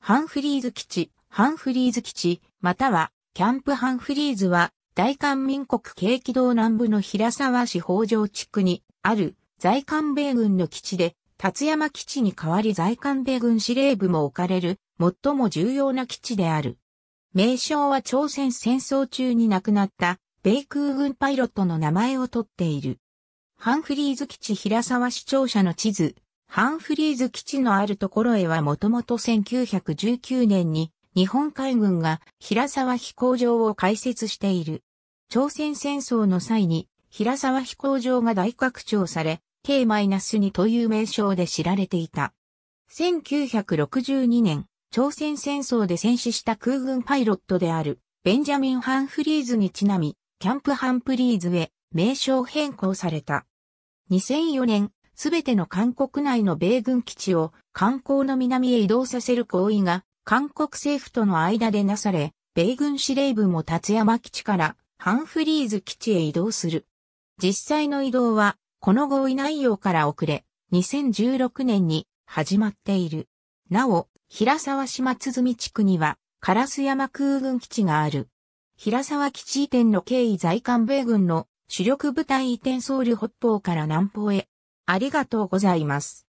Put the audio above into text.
ハンフリーズ基地、ハンフリーズ基地、または、キャンプハンフリーズは、大韓民国軽機道南部の平沢市北条地区にある在韓米軍の基地で、達山基地に代わり在韓米軍司令部も置かれる最も重要な基地である。名称は朝鮮戦争中に亡くなった米空軍パイロットの名前を取っている。ハンフリーズ基地平沢市庁舎の地図、ハンフリーズ基地のあるところへはもともと1919年に日本海軍が平沢飛行場を開設している。朝鮮戦争の際に平沢飛行場が大拡張され、K-2 という名称で知られていた。1962年、朝鮮戦争で戦死した空軍パイロットであるベンジャミン・ハンフリーズにちなみ、キャンプ・ハンプリーズへ名称変更された。2004年、すべての韓国内の米軍基地を観光の南へ移動させる行為が韓国政府との間でなされ、米軍司令部も立山基地からハンフリーズ基地へ移動する。実際の移動はこの合意内容から遅れ、2016年に始まっている。なお、平沢島鼓地区には、烏山空軍基地がある。平沢基地移転の経緯在韓米軍の主力部隊移転ソウル北方から南方へありがとうございます。